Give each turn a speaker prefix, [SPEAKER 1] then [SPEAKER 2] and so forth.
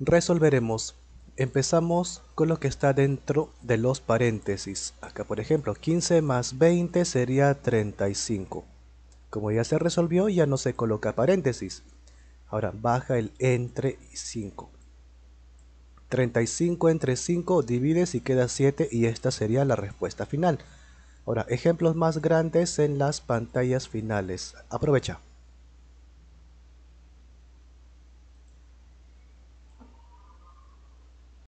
[SPEAKER 1] resolveremos. Empezamos con lo que está dentro de los paréntesis. Acá por ejemplo, 15 más 20 sería 35. Como ya se resolvió, ya no se coloca paréntesis. Ahora baja el entre y 5. 35 entre 5 divides y queda 7 y esta sería la respuesta final. Ahora, ejemplos más grandes en las pantallas finales. Aprovecha.